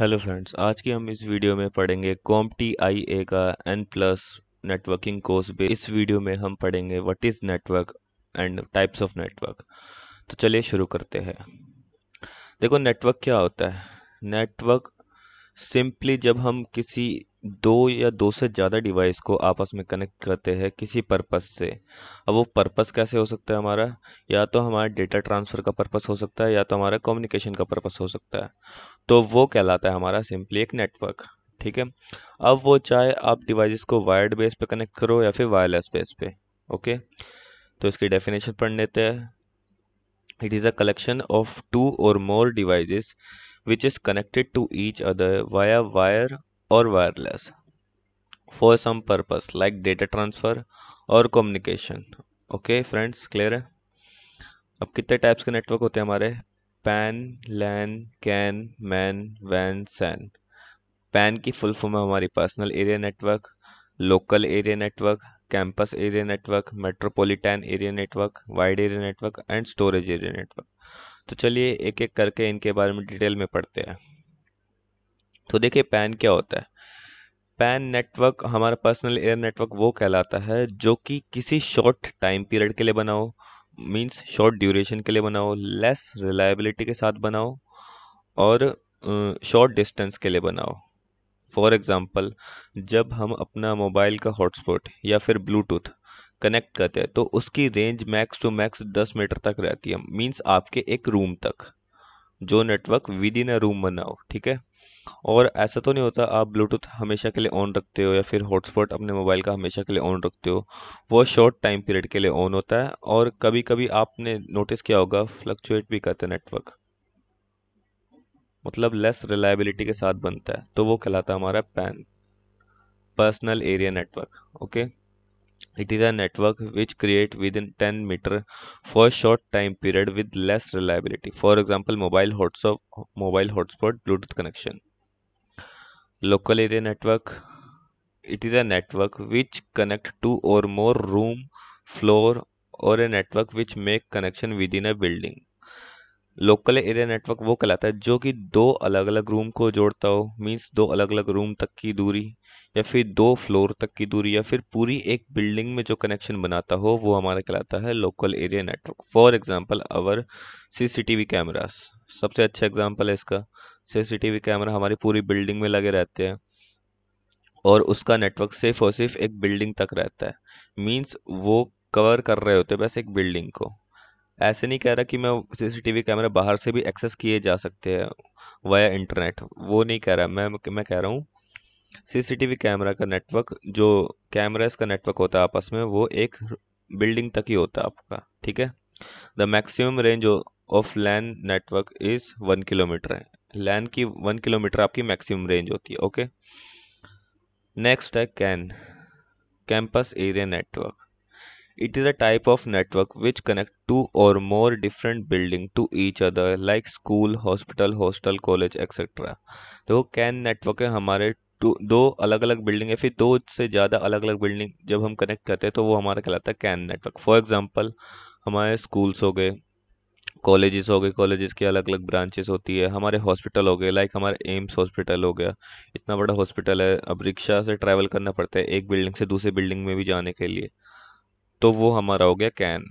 Hello friends आज की हम इस वीडियो में पढ़ेंगे कॉम टी आई ए का एन प्लस नेटवर्किंग कोर्स भी इस वीडियो में हम पढ़ेंगे what is network and types of network तो चलिए शुरू करते हैं देखो नेटवर्क क्या होता है नेटवर्क सिंपली जब हम किसी दो या दो से ज़्यादा डिवाइस को आपस में कनेक्ट करते हैं किसी पर्पस से अब वो पर्पस कैसे हो सकता है हमारा या तो हमारा डेटा ट्रांसफ़र का पर्पस हो सकता है या तो हमारा कम्युनिकेशन का पर्पस हो सकता है तो वो कहलाता है हमारा सिंपली एक नेटवर्क ठीक है अब वो चाहे आप डिवाइसेस को वायर्ड बेस पे कनेक्ट करो या फिर वायरलेस बेस पे ओके तो इसकी डेफिनेशन पढ़ लेते हैं it is a collection of two or more devices which is connected to each other via wire or wireless for some purpose like data transfer or communication okay friends clear है अब कितने types के network होते हैं हमारे PAN LAN CAN MAN वैन SAN PAN की full form है हमारी personal area network local area network campus area network metropolitan area network wide area network and storage area network तो चलिए एक एक करके इनके बारे में डिटेल में पढ़ते हैं तो देखिए पैन क्या होता है पैन नेटवर्क हमारा पर्सनल एयर नेटवर्क वो कहलाता है जो कि किसी शॉर्ट टाइम पीरियड के लिए बना हो मीन्स शॉर्ट ड्यूरेशन के लिए बनाओ लेस रिलायबिलिटी के साथ बनाओ और शॉर्ट uh, डिस्टेंस के लिए बनाओ फॉर एग्ज़ाम्पल जब हम अपना मोबाइल का हॉटस्पॉट या फिर ब्लूटूथ कनेक्ट करते हैं तो उसकी रेंज मैक्स टू मैक्स दस मीटर तक रहती है मीन्स आपके एक रूम तक जो network within a room बनाओ ठीक है और ऐसा तो नहीं होता आप ब्लूटूथ हमेशा के लिए ऑन रखते हो या फिर हॉटस्पॉट अपने मोबाइल का हमेशा के लिए ऑन रखते हो वो शॉर्ट टाइम पीरियड के लिए ऑन होता है और कभी कभी आपने नोटिस किया होगा फ्लक्चुएट भी करता है नेटवर्क मतलब लेस रिलायबिलिटी के साथ बनता है तो वो कहलाता है हमारा PAN personal area network okay it is a network which create within ten metre for short time period with less reliability for example mobile hotspot, mobile hotspot Bluetooth connection local area network it is a network which connect two or more room floor or a network which make connection within a building local area network वो कहलाता है जो कि दो अलग अलग room को जोड़ता हो मींस दो अलग अलग रूम तक की दूरी या फिर दो फ्लोर तक की दूरी या फिर पूरी एक बिल्डिंग में जो कनेक्शन बनाता हो वो हमारा कहलाता है local area network for example our CCTV cameras सबसे अच्छा एग्जांपल है इसका सीसीटीवी कैमरा हमारी पूरी बिल्डिंग में लगे रहते हैं और उसका नेटवर्क सिर्फ और सिर्फ एक बिल्डिंग तक रहता है मीन्स वो कवर कर रहे होते बस एक बिल्डिंग को ऐसे नहीं कह रहा कि मैं सीसीटीवी कैमरा बाहर से भी एक्सेस किए जा सकते हैं वाया इंटरनेट वो नहीं कह रहा मैं मैं कह रहा हूँ सीसीटीवी कैमरा का नेटवर्क जो कैमराज का नेटवर्क होता है आपस में वो एक बिल्डिंग तक ही होता है आपका ठीक है the maximum range of land network is one kilometer है लैन की वन किलोमीटर आपकी मैक्सिमम रेंज होती है ओके नेक्स्ट है CAN campus area network it is a type of network which connect two or more different building to each other like school hospital hostel college etcetera तो CAN network है हमारे to दो अलग अलग building है फिर दो से ज़्यादा अलग अलग बिल्डिंग जब हम कनेक्ट करते हैं तो वो हमारा कहलाता है कैन नेटवर्क फॉर एग्जाम्पल हमारे स्कूल्स हो गए कॉलेजेस हो गए कॉलेजेस की अलग अलग ब्रांचेस होती है हमारे हॉस्पिटल हो गए लाइक हमारे एम्स हॉस्पिटल हो गया इतना बड़ा हॉस्पिटल है अब रिक्शा से ट्रैवल करना पड़ता है एक बिल्डिंग से दूसरे बिल्डिंग में भी जाने के लिए तो वो हमारा हो गया कैन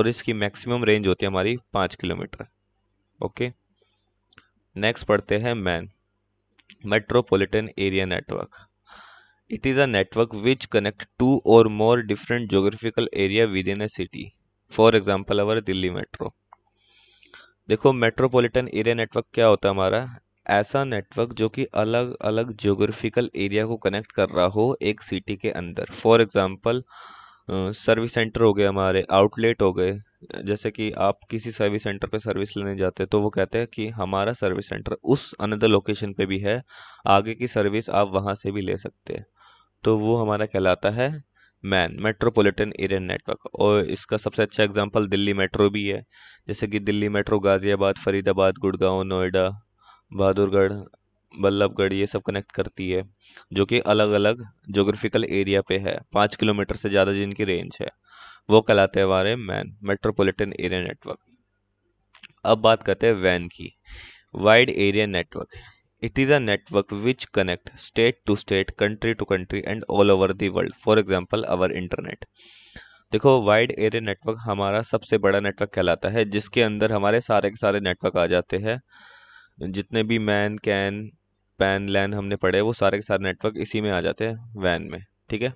और इसकी मैक्सिमम रेंज होती है हमारी पाँच किलोमीटर ओके नेक्स्ट पढ़ते हैं MAN metropolitan area network it is a network which connect two or more different geographical area within a city for example our Delhi metro देखो मेट्रोपॉलिटन एरिया नेटवर्क क्या होता है हमारा ऐसा नेटवर्क जो कि अलग अलग ज्योग्राफिकल एरिया को कनेक्ट कर रहा हो एक सिटी के अंदर फॉर एग्जांपल सर्विस सेंटर हो गए हमारे आउटलेट हो गए जैसे कि आप किसी सर्विस सेंटर पे सर्विस लेने जाते हैं तो वो कहते हैं कि हमारा सर्विस सेंटर उस अनदर लोकेशन पे भी है आगे की सर्विस आप वहाँ से भी ले सकते हैं तो वो हमारा कहलाता है मैन मेट्रोपॉलिटन एरिया नेटवर्क और इसका सबसे अच्छा एग्जांपल दिल्ली मेट्रो भी है जैसे कि दिल्ली मेट्रो गाज़ियाबाद फरीदाबाद गुड़गांव नोएडा बहादुरगढ़ बल्लभगढ़ ये सब कनेक्ट करती है जो कि अलग अलग जोग्राफिकल एरिया पे है पाँच किलोमीटर से ज़्यादा जिनकी रेंज है वो कहलाते हैं हमारे मैन मेट्रोपोलिटन एरिया नेटवर्क अब बात करते हैं वैन की wide area network It is a network which connect state to state, country to country and all over the world. For example, our internet. देखो वाइड एरिया नेटवर्क हमारा सबसे बड़ा नेटवर्क कहलाता है जिसके अंदर हमारे सारे के सारे नेटवर्क आ जाते हैं जितने भी मैन कैन पैन लैन हमने पढ़े वो सारे के सारे नेटवर्क इसी में आ जाते हैं वैन में ठीक है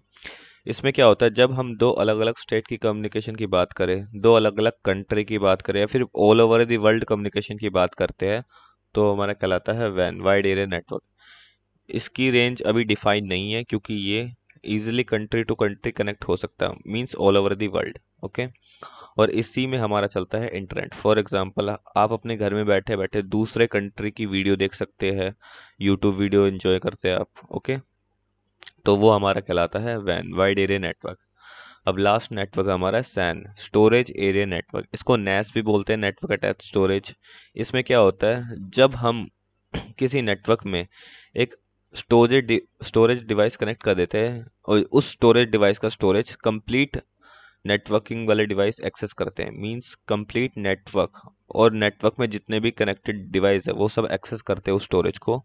इसमें क्या होता है जब हम दो अलग अलग स्टेट की कम्युनिकेशन की बात करें दो अलग अलग कंट्री की बात करें या फिर all over the world communication की बात करते हैं तो हमारा कहलाता है वैन वाइड एरिया नेटवर्क इसकी रेंज अभी डिफाइन नहीं है क्योंकि ये easily country to country connect हो सकता है means all over the world okay और इसी में हमारा चलता है इंटरनेट फॉर एग्जांपल आप अपने घर में बैठे बैठे दूसरे कंट्री की वीडियो देख सकते हैं यूट्यूब वीडियो एंजॉय करते हैं आप ओके तो वो हमारा कहलाता है वैन वाइड एरिया नेटवर्क अब लास्ट नेटवर्क हमारा सैन स्टोरेज एरिया नेटवर्क इसको नैस भी बोलते हैं नेटवर्क अटैच स्टोरेज इसमें क्या होता है जब हम किसी नेटवर्क में एक स्टोरेज स्टोरेज डिवाइस कनेक्ट कर देते हैं और उस स्टोरेज डिवाइस का स्टोरेज कंप्लीट नेटवर्किंग वाले डिवाइस एक्सेस करते हैं मींस कंप्लीट नेटवर्क और नेटवर्क में जितने भी कनेक्टेड डिवाइस है वो सब एक्सेस करते हैं उस स्टोरेज को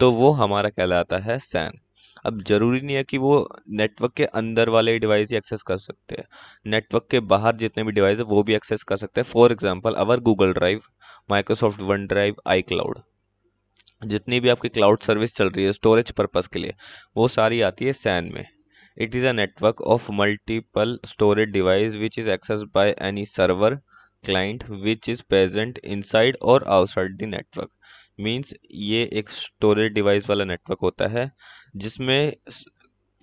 तो वो हमारा कहलाता है सैन अब ज़रूरी नहीं है कि वो नेटवर्क के अंदर वाले डिवाइस ही एक्सेस कर सकते हैं नेटवर्क के बाहर जितने भी डिवाइस है वो भी एक्सेस कर सकते हैं for example our Google drive Microsoft one drive iCloud जितनी भी आपकी क्लाउड सर्विस चल रही है स्टोरेज पर्पज़ के लिए वो सारी आती है सैन में it is a network of multiple storage device which is access by any server client which is present inside or outside the network means ये एक स्टोरेज डिवाइस वाला नेटवर्क होता है जिसमें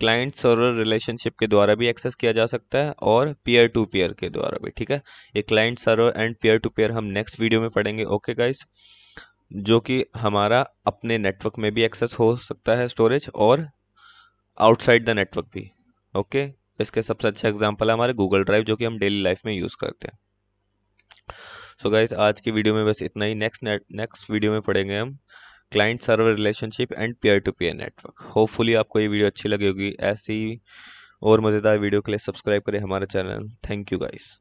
क्लाइंट सर्वर रिलेशनशिप के द्वारा भी एक्सेस किया जा सकता है और पीयर टू पीयर के द्वारा भी ठीक है ये client server and peer to peer हम नेक्स्ट वीडियो में पढ़ेंगे ओके गाइस जो कि हमारा अपने नेटवर्क में भी एक्सेस हो सकता है स्टोरेज और आउटसाइड द नेटवर्क भी ओके इसके सबसे अच्छा एग्जाम्पल है हमारे गूगल ड्राइव जो कि हम डेली लाइफ में यूज़ करते हैं सो so गाइज आज की वीडियो में बस इतना ही नेक्स्ट नेक्स्ट वीडियो में पढ़ेंगे हम client server relationship and peer to peer network hopefully आपको ये वीडियो अच्छी लगी होगी ऐसी और मज़ेदार वीडियो के लिए सब्सक्राइब करें हमारे चैनल थैंक यू गाइस